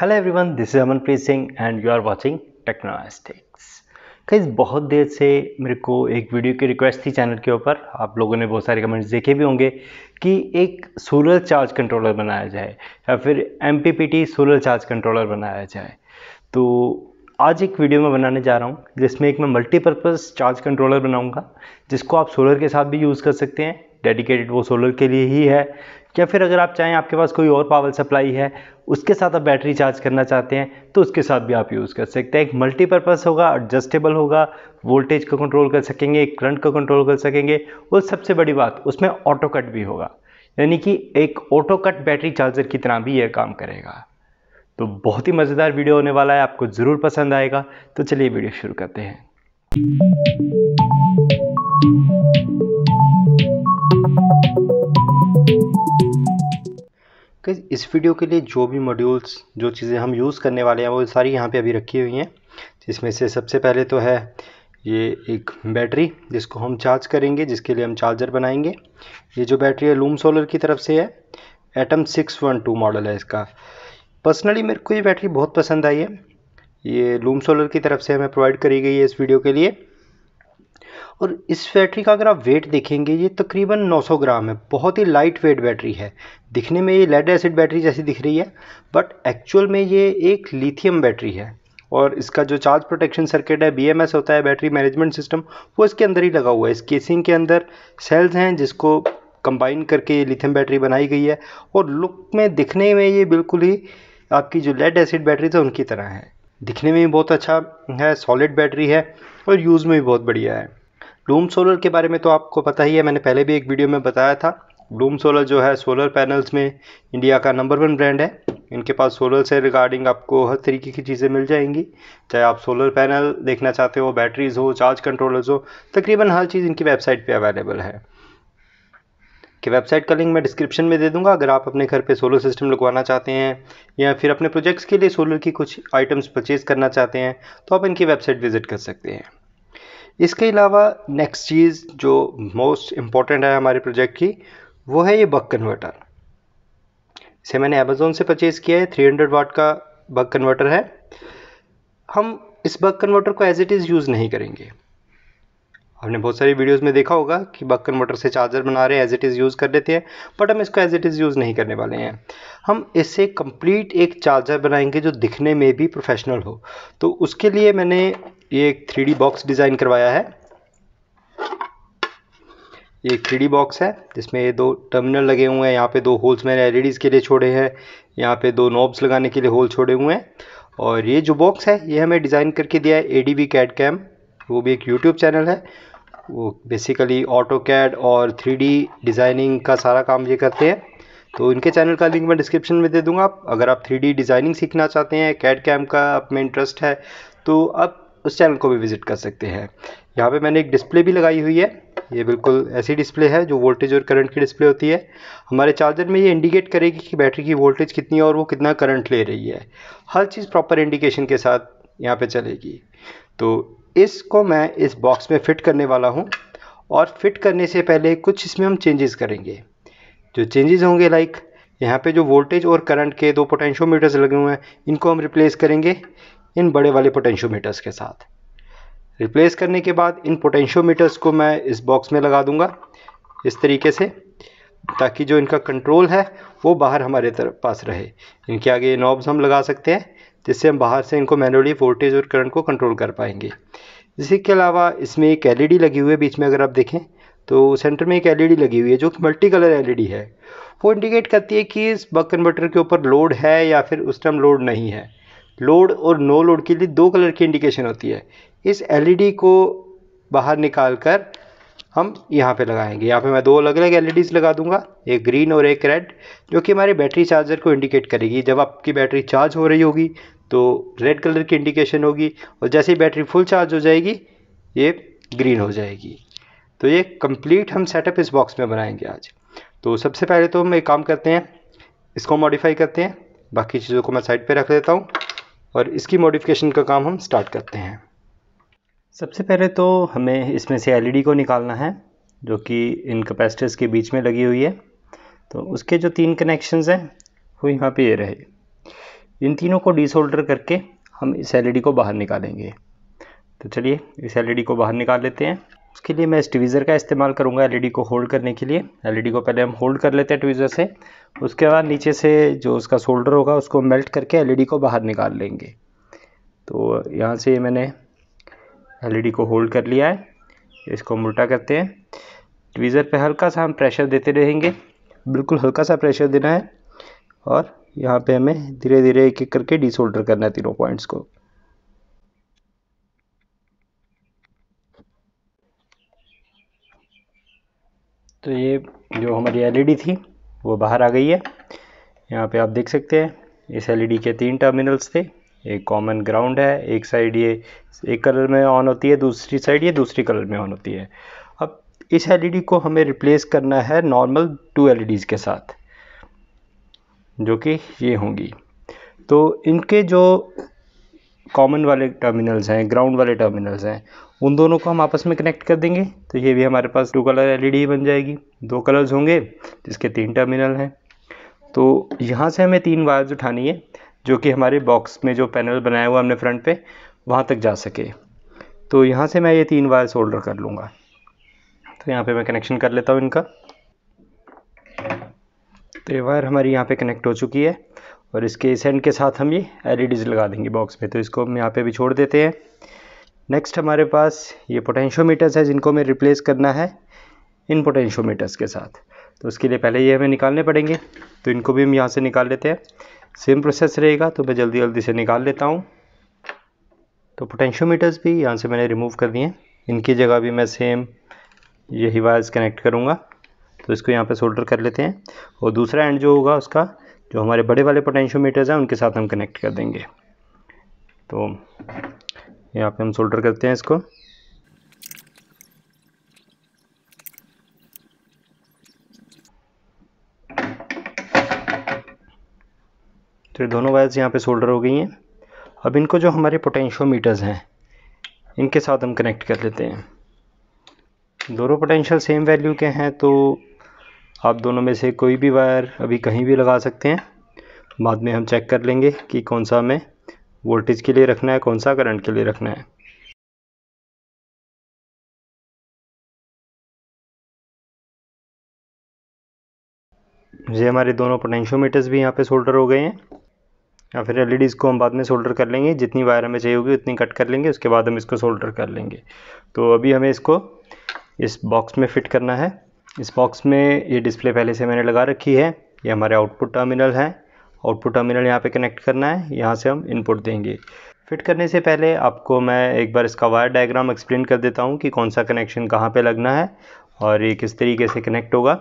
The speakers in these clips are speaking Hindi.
hello everyone this is Amanpreet Singh and you are watching Technostics कई बहुत देर से मेरे को एक वीडियो की रिक्वेस्ट थी चैनल के ऊपर आप लोगों ने बहुत सारे कमेंट्स देखे भी होंगे कि एक सोलर चार्ज कंट्रोलर बनाया जाए या फिर एम सोलर चार्ज कंट्रोलर बनाया जाए तो आज एक वीडियो में बनाने जा रहा हूँ जिसमें एक मैं मल्टीपर्पज़ चार्ज कंट्रोलर बनाऊँगा जिसको आप सोलर के साथ भी यूज़ कर सकते हैं डेडिकेटेड वो सोलर के लिए ही है या फिर अगर आप चाहें आपके पास कोई और पावर सप्लाई है उसके साथ आप बैटरी चार्ज करना चाहते हैं तो उसके साथ भी आप यूज़ कर सकते हैं एक मल्टीपर्पज़ होगा एडजस्टेबल होगा वोल्टेज को कंट्रोल कर सकेंगे करंट को कंट्रोल कर सकेंगे और सबसे बड़ी बात उसमें ऑटो कट भी होगा यानी कि एक ऑटो कट बैटरी चार्जर की तरह भी यह काम करेगा तो बहुत ही मज़ेदार वीडियो होने वाला है आपको ज़रूर पसंद आएगा तो चलिए वीडियो शुरू करते हैं इस वीडियो के लिए जो भी मॉड्यूल्स जो चीज़ें हम यूज़ करने वाले हैं वो सारी यहाँ पे अभी रखी हुई हैं जिसमें से सबसे पहले तो है ये एक बैटरी जिसको हम चार्ज करेंगे जिसके लिए हम चार्जर बनाएंगे ये जो बैटरी है लूम सोलर की तरफ से है Atom six one two model है इसका पर्सनली मेरे को ये बैटरी बहुत पसंद आई है ये लूम सोलर की तरफ से हमें प्रोवाइड करी गई है इस वीडियो के लिए और इस बैटरी का अगर आप वेट देखेंगे ये तकरीबन 900 ग्राम है बहुत ही लाइट वेट बैटरी है दिखने में ये लेड एसिड बैटरी जैसी दिख रही है बट एक्चुअल में ये एक लिथियम बैटरी है और इसका जो चार्ज प्रोटेक्शन सर्किट है बीएमएस होता है बैटरी मैनेजमेंट सिस्टम वो इसके अंदर ही लगा हुआ है इस केसिंग के अंदर सेल्स हैं जिसको कंबाइन करके ये लिथियम बैटरी बनाई गई है और लुक में दिखने में ये बिल्कुल ही आपकी जो लेड एसिड बैटरी था उनकी तरह है दिखने में भी बहुत अच्छा है सॉलिड बैटरी है और यूज़ में भी बहुत बढ़िया है लूम सोलर के बारे में तो आपको पता ही है मैंने पहले भी एक वीडियो में बताया था लूम सोलर जो है सोलर पैनल्स में इंडिया का नंबर वन ब्रांड है इनके पास सोलर से रिगार्डिंग आपको हर तरीके की चीज़ें मिल जाएंगी चाहे आप सोलर पैनल देखना चाहते हो बैटरीज़ हो चार्ज कंट्रोलर्स हो तकरीबन हर चीज़ इनकी वेबसाइट पे अवेलेबल है कि वेबसाइट का लिंक मैं डिस्क्रिप्शन में दे दूंगा अगर आप अपने घर पे सोलर सिस्टम लगवाना चाहते हैं या फिर अपने प्रोजेक्ट्स के लिए सोलर की कुछ आइटम्स परचेज़ करना चाहते हैं तो आप इनकी वेबसाइट विज़िट कर सकते हैं इसके अलावा नेक्स्ट चीज़ जो मोस्ट इम्पॉर्टेंट है हमारे प्रोजेक्ट की वो है ये बक कन्वर्टर इसे मैंने अमेज़ोन से परचेज़ किया है थ्री हंड्रेड वाट का बक कन्वर्टर है हम इस बक कन्वर्टर को एज इट इज़ यूज़ नहीं करेंगे आपने बहुत सारी वीडियोस में देखा होगा कि बक कन्वर्टर से चार्जर बना रहे हैं एज इट इज़ यूज़ कर लेते हैं बट हम इसको एज इट इज़ यूज़ नहीं करने वाले हैं हम इससे कंप्लीट एक चार्जर बनाएंगे जो दिखने में भी प्रोफेशनल हो तो उसके लिए मैंने ये एक थ्री बॉक्स डिज़ाइन करवाया है ये एक थ्री बॉक्स है जिसमें ये दो टर्मिनल लगे हुए हैं यहाँ पे दो होल्स मैंने एल के लिए छोड़े हैं यहाँ पे दो नॉब्स लगाने के लिए होल छोड़े हुए हैं और ये जो बॉक्स है ये हमें डिज़ाइन करके दिया है ए डी कैड कैम वो भी एक यूट्यूब चैनल है वो बेसिकली ऑटो कैड और थ्री डिज़ाइनिंग का सारा काम ये करते हैं तो इनके चैनल का लिंक मैं डिस्क्रिप्शन में दे दूंगा आप अगर आप थ्री डिज़ाइनिंग सीखना चाहते हैं कैड कैम का आप में इंटरेस्ट है तो आप उस चैनल को भी विज़िट कर सकते हैं यहाँ पे मैंने एक डिस्प्ले भी लगाई हुई है ये बिल्कुल ऐसी डिस्प्ले है जो वोल्टेज और करंट की डिस्प्ले होती है हमारे चार्जर में ये इंडिकेट करेगी कि बैटरी की वोल्टेज कितनी है और वो कितना करंट ले रही है हर चीज़ प्रॉपर इंडिकेशन के साथ यहाँ पर चलेगी तो इसको मैं इस बॉक्स में फ़िट करने वाला हूँ और फिट करने से पहले कुछ इसमें हम चेंजेस करेंगे जो चेंजेस होंगे लाइक यहाँ पे जो वोल्टेज और करंट के दो पोटेंशियोमीटर्स लगे हुए हैं इनको हम रिप्लेस करेंगे इन बड़े वाले पोटेंशियोमीटर्स के साथ रिप्लेस करने के बाद इन पोटेंशियोमीटर्स को मैं इस बॉक्स में लगा दूंगा इस तरीके से ताकि जो इनका कंट्रोल है वो बाहर हमारे तरफ पास रहे इनके आगे ये नॉब्स हम लगा सकते हैं जिससे हम बाहर से इनको मैनुअली वोल्टेज और करंट को कंट्रोल कर पाएंगे इसके अलावा इसमें एक एलईडी लगी हुई है बीच में अगर आप देखें तो सेंटर में एक एलईडी लगी हुई है जो कि मल्टी कलर एल है वो इंडिकेट करती है कि इस बक कन्वर्टर के ऊपर लोड है या फिर उस टाइम लोड नहीं है लोड और नो लोड के लिए दो कलर की इंडिकेशन होती है इस एल को बाहर निकाल कर हम यहाँ पे लगाएंगे यहाँ पे मैं दो अलग अलग एलईडीज़ e लगा दूंगा एक ग्रीन और एक रेड जो कि हमारे बैटरी चार्जर को इंडिकेट करेगी जब आपकी बैटरी चार्ज हो रही होगी तो रेड कलर की इंडिकेशन होगी और जैसे ही बैटरी फुल चार्ज हो जाएगी ये ग्रीन हो जाएगी तो ये कंप्लीट हम सेटअप इस बॉक्स में बनाएंगे आज तो सबसे पहले तो हम एक काम करते हैं इसको मॉडिफाई करते हैं बाकी चीज़ों को मैं साइड पर रख देता हूँ और इसकी मॉडिफिकेशन का काम हम स्टार्ट करते हैं सबसे पहले तो हमें इसमें से एलईडी e को निकालना है जो कि इन कैपेसिटर्स के बीच में लगी हुई है तो उसके जो तीन कनेक्शंस हैं वो यहाँ पे ये रहे इन तीनों को डिसोल्डर करके हम इस एलईडी e को बाहर निकालेंगे तो चलिए इस एलईडी e को बाहर निकाल लेते हैं उसके लिए मैं इस ट्वीज़र का इस्तेमाल करूँगा एल को होल्ड करने के लिए एल को पहले हम होल्ड कर लेते हैं ट्वीज़र से उसके बाद नीचे से जो उसका शोल्डर होगा उसको मेल्ट करके एल को बाहर निकाल लेंगे तो यहाँ से मैंने एलईडी e को होल्ड कर लिया है इसको मोटा करते हैं ट्वीज़र पे हल्का सा हम प्रेशर देते रहेंगे बिल्कुल हल्का सा प्रेशर देना है और यहाँ पे हमें धीरे धीरे एक एक करके डिसोल्डर करना है तीनों पॉइंट्स को तो ये जो हमारी एलईडी e थी वो बाहर आ गई है यहाँ पे आप देख सकते हैं इस एलईडी e के तीन टर्मिनल्स थे एक कॉमन ग्राउंड है एक साइड ये एक कलर में ऑन होती है दूसरी साइड ये दूसरी कलर में ऑन होती है अब इस एलईडी को हमें रिप्लेस करना है नॉर्मल टू एलईडीज़ के साथ जो कि ये होंगी तो इनके जो कॉमन वाले टर्मिनल्स हैं ग्राउंड वाले टर्मिनल्स हैं उन दोनों को हम आपस में कनेक्ट कर देंगे तो ये भी हमारे पास टू कलर एलईडी बन जाएगी दो कलर्स होंगे जिसके तीन टर्मिनल हैं तो यहाँ से हमें तीन वायर्स उठानी है जो कि हमारे बॉक्स में जो पैनल बनाया हुआ हमने फ्रंट पे वहाँ तक जा सके तो यहाँ से मैं ये तीन वायर्स होल्डर कर लूँगा तो यहाँ पे मैं कनेक्शन कर लेता हूँ इनका तो ये वायर हमारी यहाँ पे कनेक्ट हो चुकी है और इसके इस एंड के साथ हम ये एल लगा देंगे बॉक्स में तो इसको हम यहाँ पर भी छोड़ देते हैं नेक्स्ट हमारे पास ये मीटर्स है जिनको हमें रिप्लेस करना है इन मीटर्स के साथ तो उसके लिए पहले ये हमें निकालने पड़ेंगे तो इनको भी हम यहाँ से निकाल लेते हैं सेम प्रोसेस रहेगा तो मैं जल्दी जल्दी से निकाल लेता हूँ तो पोटेंशियोमीटर्स भी यहाँ से मैंने रिमूव कर दिए इनकी जगह भी मैं सेम यही वायर्स कनेक्ट करूँगा तो इसको यहाँ पे सोल्डर कर लेते हैं और दूसरा एंड जो होगा उसका जो हमारे बड़े वाले पोटेंशियोमीटर्स हैं उनके साथ हम कनेक्ट कर देंगे तो यहाँ पे हम सोल्डर करते हैं इसको तो ये दोनों वायर्स यहाँ पे सोल्डर हो गई हैं अब इनको जो हमारे मीटर्स हैं इनके साथ हम कनेक्ट कर लेते हैं दोनों पोटेंशियल सेम वैल्यू के हैं तो आप दोनों में से कोई भी वायर अभी कहीं भी लगा सकते हैं बाद में हम चेक कर लेंगे कि कौन सा हमें वोल्टेज के लिए रखना है कौन सा करंट के लिए रखना है ये हमारे दोनों पोटेंशियोमीटर्स भी यहाँ पे सोल्डर हो गए हैं या फिर एल e को हम बाद में सोल्डर कर लेंगे जितनी वायर हमें चाहिए होगी उतनी कट कर लेंगे उसके बाद हम इसको सोल्डर कर लेंगे तो अभी हमें इसको इस बॉक्स में फिट करना है इस बॉक्स में ये डिस्प्ले पहले से मैंने लगा रखी है ये हमारे आउटपुट टर्मिनल है आउटपुट टर्मिनल यहाँ पे कनेक्ट करना है यहाँ से हम इनपुट देंगे फिट करने से पहले आपको मैं एक बार इसका वायर डायग्राम एक्सप्लेन कर देता हूँ कि कौन सा कनेक्शन कहाँ पे लगना है और ये किस तरीके से कनेक्ट होगा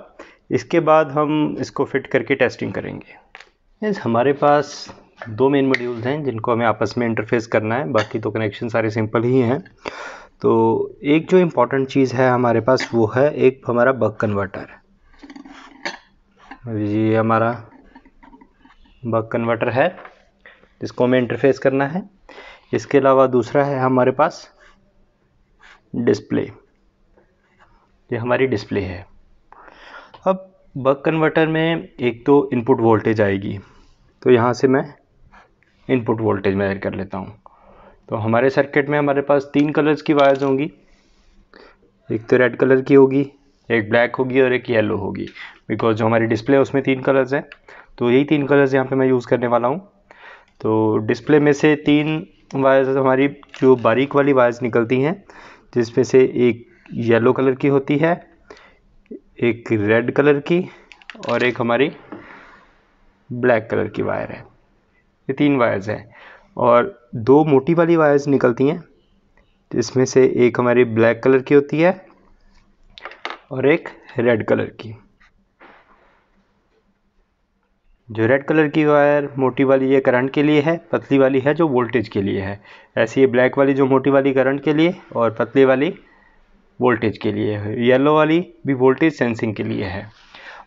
इसके बाद हम इसको फिट करके टेस्टिंग करेंगे हमारे पास दो मेन मॉड्यूल्स हैं जिनको हमें आपस में इंटरफेस करना है बाकी तो कनेक्शन सारे सिंपल ही हैं तो एक जो इम्पोर्टेंट चीज़ है हमारे पास वो है एक हमारा बक कन्वर्टर ये हमारा बक कन्वर्टर है जिसको हमें इंटरफेस करना है इसके अलावा दूसरा है हमारे पास डिस्प्ले ये हमारी डिस्प्ले है अब बक कन्वर्टर में एक तो इनपुट वोल्टेज आएगी तो यहाँ से मैं इनपुट वोल्टेज मेजर कर लेता हूँ तो हमारे सर्किट में हमारे पास तीन कलर्स की वायर्स होंगी एक तो रेड कलर की होगी एक ब्लैक होगी और एक येलो होगी बिकॉज जो हमारी डिस्प्ले है उसमें तीन कलर्स हैं तो यही तीन कलर्स यहाँ पे मैं यूज़ करने वाला हूँ तो डिस्प्ले में से तीन वायर्स हमारी जो बारीक वाली वायर्स निकलती हैं जिसमें से एक येलो कलर की होती है एक रेड कलर की और एक हमारी ब्लैक कलर की वायर है ये तीन वायर्स हैं और दो मोटी वाली वायर्स निकलती हैं जिसमें से एक हमारी ब्लैक कलर की होती है और एक रेड कलर की जो रेड कलर की वायर मोटी वाली ये करंट के लिए है पतली वाली है जो वोल्टेज के लिए है ऐसी ये ब्लैक वाली जो मोटी वाली करंट के लिए और पतली वाली वोल्टेज के लिए है येलो वाली भी वोल्टेज सेंसिंग के लिए है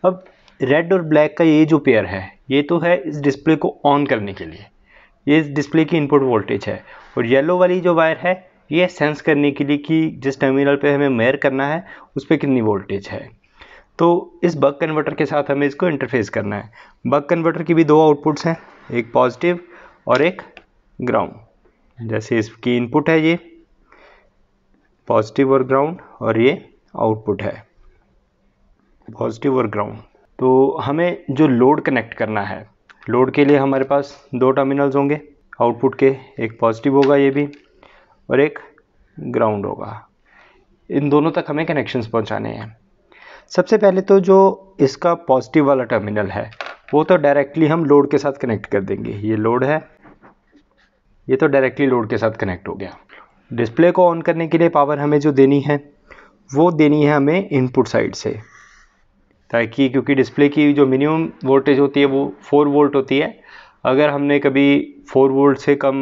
अब रेड और ब्लैक का ये जो पेयर है ये तो है इस डिस्प्ले को ऑन करने के लिए ये इस डिस्प्ले की इनपुट वोल्टेज है और येलो वाली जो वायर है ये सेंस करने के लिए कि जिस टर्मिनल पे हमें मेयर करना है उस पर कितनी वोल्टेज है तो इस बग कन्वर्टर के साथ हमें इसको इंटरफेस करना है बग कन्वर्टर की भी दो आउटपुट्स हैं एक पॉजिटिव और एक ग्राउंड जैसे इसकी इनपुट है ये पॉजिटिव और ग्राउंड और ये आउटपुट है पॉजिटिव और ग्राउंड तो हमें जो लोड कनेक्ट करना है लोड के लिए हमारे पास दो टर्मिनल्स होंगे आउटपुट के एक पॉजिटिव होगा ये भी और एक ग्राउंड होगा इन दोनों तक हमें कनेक्शंस पहुंचाने हैं सबसे पहले तो जो इसका पॉजिटिव वाला टर्मिनल है वो तो डायरेक्टली हम लोड के साथ कनेक्ट कर देंगे ये लोड है ये तो डायरेक्टली लोड के साथ कनेक्ट हो गया डिस्प्ले को ऑन करने के लिए पावर हमें जो देनी है वो देनी है हमें इनपुट साइड से ताकि क्योंकि डिस्प्ले की जो मिनिमम वोल्टेज होती है वो फोर वोल्ट होती है अगर हमने कभी फोर वोल्ट से कम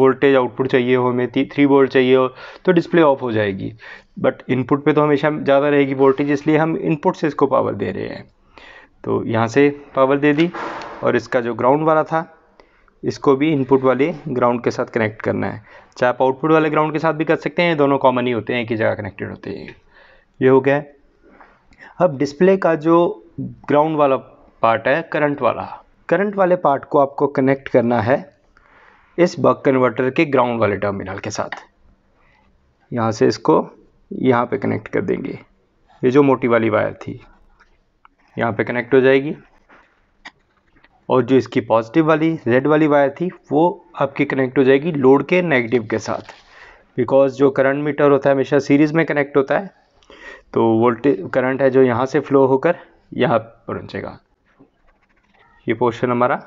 वोल्टेज आउटपुट चाहिए हो हमें थ्री वोल्ट चाहिए हो तो डिस्प्ले ऑफ हो जाएगी बट इनपुट पे तो हमेशा ज़्यादा रहेगी वोल्टेज इसलिए हम इनपुट से इसको पावर दे रहे हैं तो यहाँ से पावर दे दी और इसका जो ग्राउंड वाला था इसको भी इनपुट वाले ग्राउंड के साथ कनेक्ट करना है चाहे आप आउटपुट वाले ग्राउंड के साथ भी कर सकते हैं दोनों कॉमन ही होते हैं एक ही जगह कनेक्टेड होते हैं ये हो गया अब डिस्प्ले का जो ग्राउंड वाला पार्ट है करंट वाला करंट वाले पार्ट को आपको कनेक्ट करना है इस बक कन्वर्टर के ग्राउंड वाले टर्मिनल के साथ यहाँ से इसको यहाँ पे कनेक्ट कर देंगे ये जो मोटी वाली वायर थी यहाँ पे कनेक्ट हो जाएगी और जो इसकी पॉजिटिव वाली रेड वाली वायर थी वो आपकी कनेक्ट हो जाएगी लोड के नेगेटिव के साथ बिकॉज जो करंट मीटर होता है हमेशा सीरीज़ में कनेक्ट होता है तो वोल्टेज करंट है जो यहाँ से फ्लो होकर यहाँ पहुँचेगा ये पोर्शन हमारा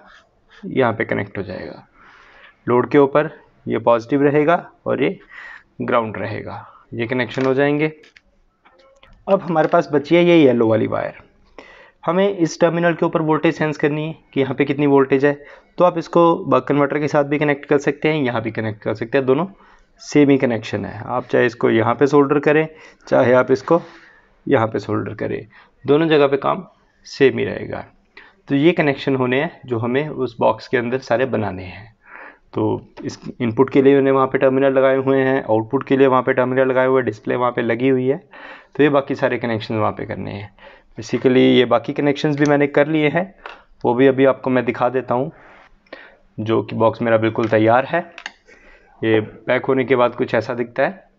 यहाँ पे कनेक्ट हो जाएगा लोड के ऊपर ये पॉजिटिव रहेगा और ये ग्राउंड रहेगा ये कनेक्शन हो जाएंगे अब हमारे पास बची है ये येलो वाली वायर हमें इस टर्मिनल के ऊपर वोल्टेज सेंस करनी है कि यहाँ पे कितनी वोल्टेज है तो आप इसको बक कन्वर्टर के साथ भी कनेक्ट कर सकते हैं यहाँ भी कनेक्ट कर सकते हैं दोनों सेम ही कनेक्शन है आप चाहे इसको यहाँ पे सोल्डर करें चाहे आप इसको यहाँ पे सोल्डर करें दोनों जगह पे काम सेम ही रहेगा तो ये कनेक्शन होने हैं जो हमें उस बॉक्स के अंदर सारे बनाने हैं तो इस इनपुट के लिए उन्हें वहाँ पे टर्मिनल लगाए हुए हैं आउटपुट के लिए वहाँ पे टर्मिनल लगाए हुए डिस्प्ले वहाँ पे लगी हुई है तो ये बाकी सारे कनेक्शन वहाँ पे करने हैं बेसिकली ये बाकी कनेक्शंस भी मैंने कर लिए हैं वो भी अभी आपको मैं दिखा देता हूँ जो कि बॉक्स मेरा बिल्कुल तैयार है ये पैक होने के बाद कुछ ऐसा दिखता है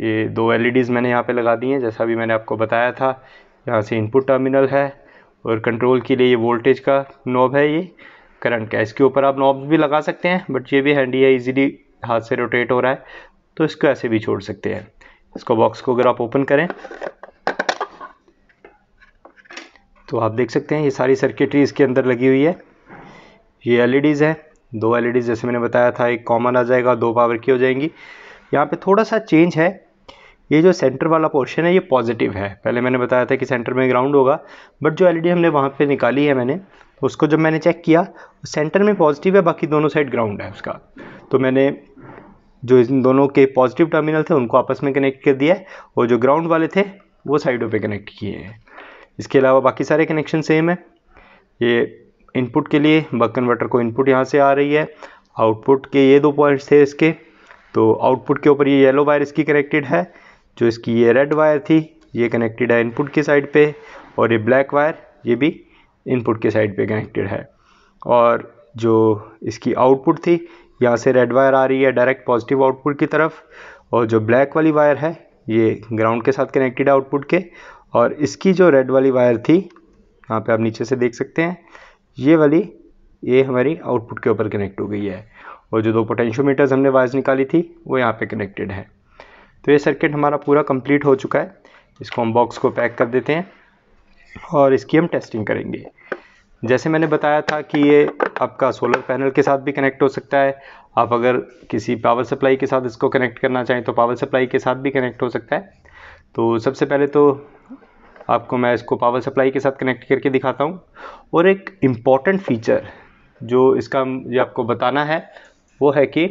ये दो एलईडीज़ e मैंने यहाँ पे लगा दी हैं जैसा भी मैंने आपको बताया था यहाँ से इनपुट टर्मिनल है और कंट्रोल के लिए ये वोल्टेज का नॉब है ये करंट का इसके ऊपर आप नॉब भी लगा सकते हैं बट ये भी हैंडी है इजीली हाथ से रोटेट हो रहा है तो इसको ऐसे भी छोड़ सकते हैं इसको बॉक्स को अगर आप ओपन करें तो आप देख सकते हैं ये सारी सर्किटरी इसके अंदर लगी हुई है ये एलईडीज़ e हैं दो एल e जैसे मैंने बताया था एक कॉमन आ जाएगा दो पावर की हो जाएंगी यहाँ पे थोड़ा सा चेंज है ये जो सेंटर वाला पोर्शन है ये पॉजिटिव है पहले मैंने बताया था कि सेंटर में ग्राउंड होगा बट जो एलईडी e हमने वहाँ पे निकाली है मैंने उसको जब मैंने चेक किया सेंटर में पॉजिटिव है बाकी दोनों साइड ग्राउंड है उसका तो मैंने जो इन दोनों के पॉजिटिव टर्मिनल थे उनको आपस में कनेक्ट कर दिया और जो ग्राउंड वाले थे वो साइडों पर कनेक्ट किए हैं इसके अलावा बाकी सारे कनेक्शन सेम है ये इनपुट के लिए बक कन्वर्टर को इनपुट यहाँ से आ रही है आउटपुट के ये दो पॉइंट्स थे इसके तो आउटपुट के ऊपर ये येलो वायर इसकी कनेक्टेड है जो इसकी ये रेड वायर थी ये कनेक्टेड है इनपुट की साइड पे और ये ब्लैक वायर ये भी इनपुट के साइड पे कनेक्टेड है और जो इसकी आउटपुट थी यहाँ से रेड वायर आ रही है डायरेक्ट पॉजिटिव आउटपुट की तरफ और जो ब्लैक वाली वायर है ये ग्राउंड के साथ कनेक्टेड है आउटपुट के और इसकी जो रेड वाली वायर थी यहाँ पर आप नीचे से देख सकते हैं ये वाली ये हमारी आउटपुट के ऊपर कनेक्ट हो गई है और जो दो पोटेंशियोमीटर्स हमने वायर्स निकाली थी वो यहाँ पे कनेक्टेड है तो ये सर्किट हमारा पूरा कंप्लीट हो चुका है इसको हम बॉक्स को पैक कर देते हैं और इसकी हम टेस्टिंग करेंगे जैसे मैंने बताया था कि ये आपका सोलर पैनल के साथ भी कनेक्ट हो सकता है आप अगर किसी पावर सप्लाई के साथ इसको कनेक्ट करना चाहें तो पावर सप्लाई के साथ भी कनेक्ट हो सकता है तो सबसे पहले तो आपको मैं इसको पावर सप्लाई के साथ कनेक्ट करके दिखाता हूँ और एक इम्पॉर्टेंट फीचर जो इसका मुझे आपको बताना है वो है कि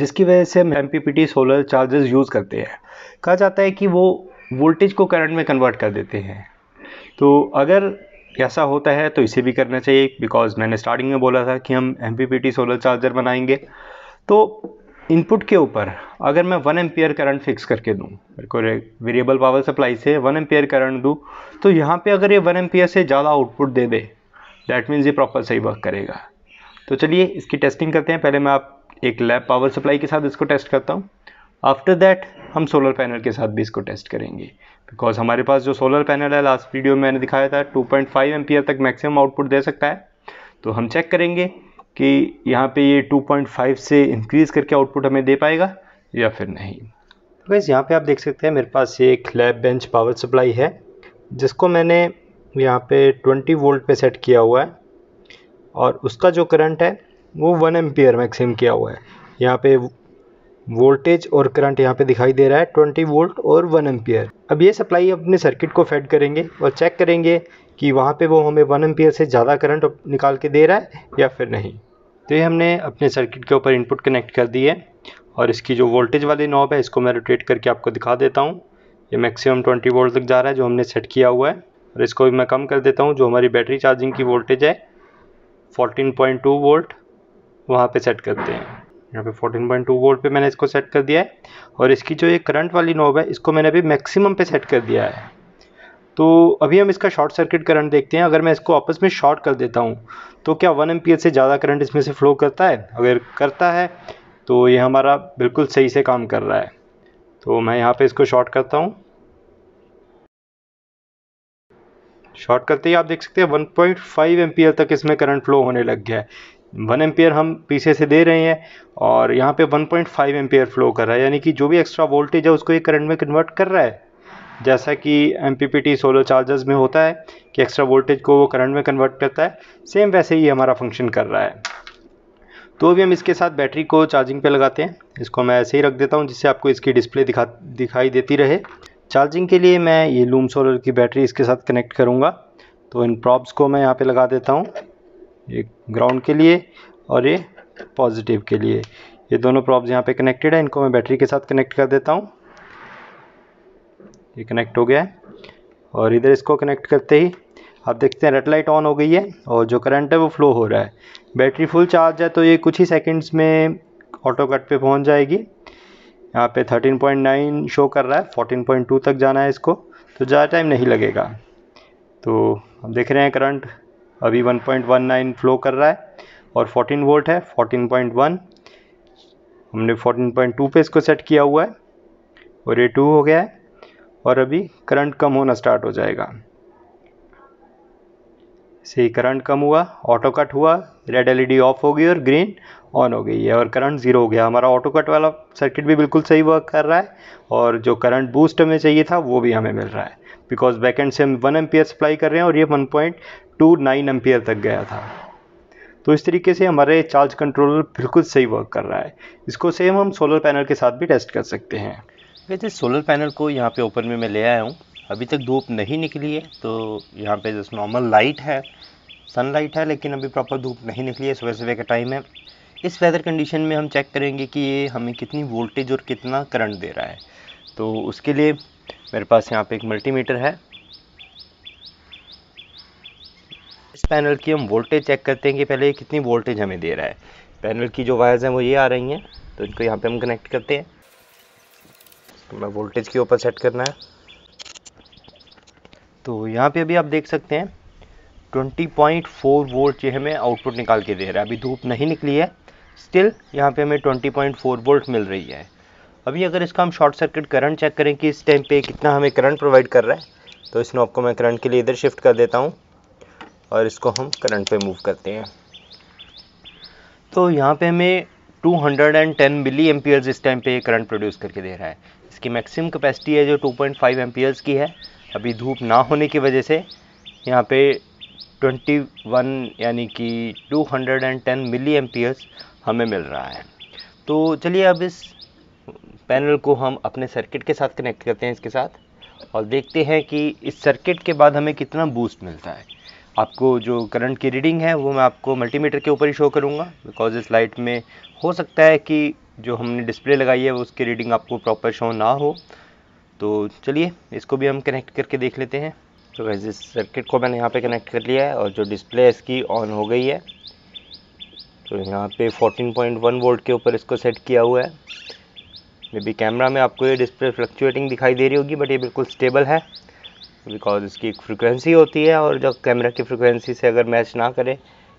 जिसकी वजह से हम एम सोलर चार्जर्स यूज़ करते हैं कहा जाता है कि वो वोल्टेज को करंट में कन्वर्ट कर देते हैं तो अगर ऐसा होता है तो इसे भी करना चाहिए बिकॉज मैंने स्टार्टिंग में बोला था कि हम एम सोलर चार्जर बनाएंगे तो इनपुट के ऊपर अगर मैं वन एम्पियर करंट फिक्स करके दूँ मेरे को वेरिएबल पावर सप्लाई से वन एम्पियर करंट दूँ तो यहाँ पे अगर ये वन एम्पियर से ज़्यादा आउटपुट दे दे दैट मीन्स ये प्रॉपर सही वर्क करेगा तो चलिए इसकी टेस्टिंग करते हैं पहले मैं आप एक लैब पावर सप्लाई के साथ इसको टेस्ट करता हूँ आफ्टर दैट हम सोलर पैनल के साथ भी इसको टेस्ट करेंगे बिकॉज हमारे पास जो सोलर पैनल है लास्ट वीडियो में मैंने दिखाया था टू पॉइंट तक मैक्सिमम आउटपुट दे सकता है तो हम चेक करेंगे कि यहाँ पे ये 2.5 से इंक्रीज़ करके आउटपुट हमें दे पाएगा या फिर नहीं तो गैस यहाँ पे आप देख सकते हैं मेरे पास ये एक लैब बेंच पावर सप्लाई है जिसको मैंने यहाँ पे 20 वोल्ट पे सेट किया हुआ है और उसका जो करंट है वो वन एम्पियर मैक्सिम किया हुआ है यहाँ पे वोल्टेज और करंट यहाँ पे दिखाई दे रहा है ट्वेंटी वोल्ट और वन एम्पियर अब ये सप्लाई अपने सर्किट को फेड करेंगे और चेक करेंगे कि वहाँ पे वो हमें वन एम्पियर से ज़्यादा करंट निकाल के दे रहा है या फिर नहीं तो ये हमने अपने सर्किट के ऊपर इनपुट कनेक्ट कर दी है और इसकी जो वोल्टेज वाली नॉब है इसको मैं रोटेट करके आपको दिखा देता हूँ ये मैक्सिमम 20 वोल्ट तक जा रहा है जो हमने सेट किया हुआ है और इसको भी मैं कम कर देता हूँ जो हमारी बैटरी चार्जिंग की वोल्टेज है 14.2 वोल्ट वहाँ पे सेट करते हैं यहाँ पे 14.2 वोल्ट पे मैंने इसको सेट कर दिया है और इसकी जो ये करंट वाली नॉब है इसको मैंने अभी मैक्सिमम पे सेट कर दिया है तो अभी हम इसका शॉर्ट सर्किट करंट देखते हैं अगर मैं इसको आपस में शॉर्ट कर देता हूँ तो क्या वन एम से ज़्यादा करंट इसमें से फ्लो करता है अगर करता है तो ये हमारा बिल्कुल सही से काम कर रहा है तो मैं यहाँ पे इसको शॉर्ट करता हूँ शॉर्ट करते ही आप देख सकते हैं 1.5 पॉइंट तक इसमें करंट फ्लो होने लग गया है वन एम्पियर हम पीछे से दे रहे हैं और यहाँ पे 1.5 पॉइंट फ्लो कर रहा है यानी कि जो भी एक्स्ट्रा वोल्टेज है उसको ये करंट में कन्वर्ट कर रहा है जैसा कि M P P T solar chargers में होता है कि एक्स्ट्रा वोल्टेज को वो करंट में कन्वर्ट करता है सेम वैसे ही हमारा फंक्शन कर रहा है तो अभी हम इसके साथ बैटरी को चार्जिंग पे लगाते हैं इसको मैं ऐसे ही रख देता हूँ जिससे आपको इसकी डिस्प्ले दिखा दिखाई देती रहे चार्जिंग के लिए मैं ये लूम सोलर की बैटरी इसके साथ कनेक्ट करूँगा तो इन प्रॉब्स को मैं यहाँ पर लगा देता हूँ एक ग्राउंड के लिए और ये पॉजिटिव के लिए ये दोनों प्रॉब्स यहाँ पे कनेक्टेड है इनको मैं बैटरी के साथ कनेक्ट कर देता हूँ ये कनेक्ट हो गया है और इधर इसको कनेक्ट करते ही आप देखते हैं रेड लाइट ऑन हो गई है और जो करंट है वो फ्लो हो रहा है बैटरी फुल चार्ज है तो ये कुछ ही सेकंड्स में ऑटो कट पे पहुंच जाएगी यहाँ पे 13.9 शो कर रहा है 14.2 तक जाना है इसको तो ज़्यादा टाइम नहीं लगेगा तो हम देख रहे हैं करंट अभी 1.19 फ्लो कर रहा है और 14 वोल्ट है 14.1 हमने 14.2 पे इसको सेट किया हुआ है और ये टू हो गया है और अभी करंट कम होना स्टार्ट हो जाएगा से ही करंट कम हुआ ऑटो कट हुआ रेड एलईडी ऑफ हो गई और ग्रीन ऑन हो गई है और करंट ज़ीरो हो गया हमारा ऑटो कट वाला सर्किट भी बिल्कुल सही वर्क कर रहा है और जो करंट बूस्ट हमें चाहिए था वो भी हमें मिल रहा है बिकॉज बैक एंड से हम वन एम्पियर सप्लाई कर रहे हैं और ये one point two nine ampere तक गया था तो इस तरीके से हमारे चार्ज कंट्रोलर बिल्कुल सही वर्क कर रहा है इसको सेम हम सोलर पैनल के साथ भी टेस्ट कर सकते हैं वैसे सोलर पैनल को यहाँ पे ओपन में मैं ले आया हूँ अभी तक धूप नहीं निकली है तो यहाँ पे जस्ट नॉर्मल लाइट है सनलाइट है लेकिन अभी प्रॉपर धूप नहीं निकली है सुबह सुबह का टाइम है इस वेदर कंडीशन में हम चेक करेंगे कि ये हमें कितनी वोल्टेज और कितना करंट दे रहा है तो उसके लिए मेरे पास यहाँ पे एक मल्टीमीटर है इस पैनल की हम वोल्टेज चेक करते हैं कि पहले कितनी वोल्टेज हमें दे रहा है पैनल की जो वायर्स हैं वो ये आ रही हैं तो इनको यहाँ पे हम कनेक्ट करते हैं हमें वोल्टेज के ऊपर सेट करना है तो यहाँ पे अभी आप देख सकते हैं 20.4 वोल्ट जो हमें आउटपुट निकाल के दे रहा है अभी धूप नहीं निकली है स्टिल यहाँ पे हमें 20.4 वोल्ट मिल रही है अभी अगर इसका हम शॉर्ट सर्किट करंट चेक करें कि इस टाइम पे कितना हमें करंट प्रोवाइड कर रहा है तो इस नॉब को मैं करंट के लिए इधर शिफ्ट कर देता हूँ और इसको हम करंट पे मूव करते हैं तो यहाँ पे हमें 210 मिली एम्पियर्स इस टाइम पे करंट प्रोड्यूस करके दे रहा है इसकी मैक्सिमम कैपेसिटी है जो 2.5 पॉइंट की है अभी धूप ना होने की वजह से यहाँ पे 21 यानी कि 210 मिली एम्पियर्स हमें मिल रहा है तो चलिए अब इस पैनल को हम अपने सर्किट के साथ कनेक्ट करते हैं इसके साथ और देखते हैं कि इस सर्किट के बाद हमें कितना बूस्ट मिलता है आपको जो करंट की रीडिंग है वो मैं आपको मल्टीमीटर के ऊपर ही शो करूँगा बिकॉज इस लाइट में हो सकता है कि जो हमने डिस्प्ले लगाई है उसकी रीडिंग आपको प्रॉपर शो ना हो तो चलिए इसको भी हम कनेक्ट करके देख लेते हैं तो वैसे इस सर्किट को मैंने यहाँ पे कनेक्ट कर लिया है और जो डिस्प्ले है इसकी ऑन हो गई है तो यहाँ पे 14.1 वोल्ट के ऊपर इसको सेट किया हुआ है मे बी कैमरा में आपको ये डिस्प्ले फ्लक्चुएटिंग दिखाई दे रही होगी बट ये बिल्कुल स्टेबल है बिकॉज इसकी एक फ्रिक्वेंसी होती है और जब कैमरा की फ्रिक्वेंसी से अगर मैच ना करें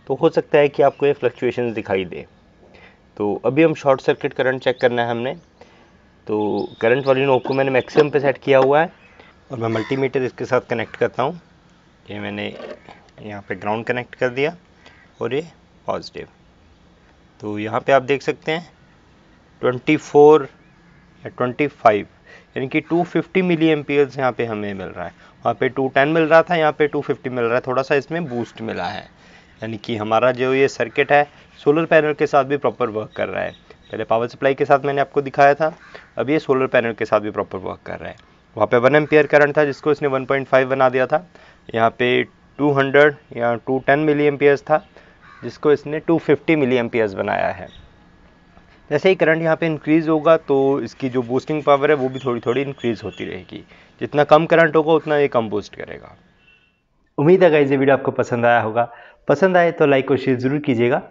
तो हो सकता है कि आपको ये फ्लक्चुएशन दिखाई दे तो अभी हम शॉर्ट सर्किट करंट चेक करना है हमने तो करंट वाली नोब को मैंने मैक्सिमम पे सेट किया हुआ है और मैं मल्टीमीटर इसके साथ कनेक्ट करता हूँ ये मैंने यहाँ पे ग्राउंड कनेक्ट कर दिया और ये पॉजिटिव तो यहाँ पे आप देख सकते हैं 24 या 25 यानी कि 250 फिफ्टी मिली एम्पियर्स यहाँ पर हमें मिल रहा है वहाँ पे 210 मिल रहा था यहाँ पे 250 मिल रहा है थोड़ा सा इसमें बूस्ट मिला है यानी कि हमारा जो ये सर्किट है सोलर पैनल के साथ भी प्रॉपर वर्क कर रहा है पहले पावर सप्लाई के साथ मैंने आपको दिखाया था अब ये सोलर पैनल के साथ भी प्रॉपर वर्क कर रहा है वहाँ पे वन एम्पियर करंट था जिसको इसने 1.5 बना दिया था यहाँ पे 200 या 210 मिली एम्पियर्स था जिसको इसने 250 मिली एम्पियर्स बनाया है जैसे ही करंट यहाँ पे इंक्रीज़ होगा तो इसकी जो बूस्टिंग पावर है वो भी थोड़ी थोड़ी इंक्रीज़ होती रहेगी जितना कम करंट होगा उतना ये कम बूस्ट करेगा उम्मीद है ये वीडियो आपको पसंद आया होगा पसंद आए तो लाइक और शेयर ज़रूर कीजिएगा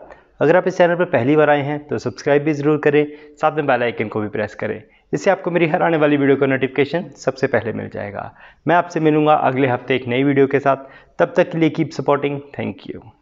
अगर आप इस चैनल पर पहली बार आए हैं तो सब्सक्राइब भी ज़रूर करें साथ में बेल आइकन को भी प्रेस करें इससे आपको मेरी हर आने वाली वीडियो का नोटिफिकेशन सबसे पहले मिल जाएगा मैं आपसे मिलूंगा अगले हफ्ते एक नई वीडियो के साथ तब तक के लिए कीप सपोर्टिंग थैंक यू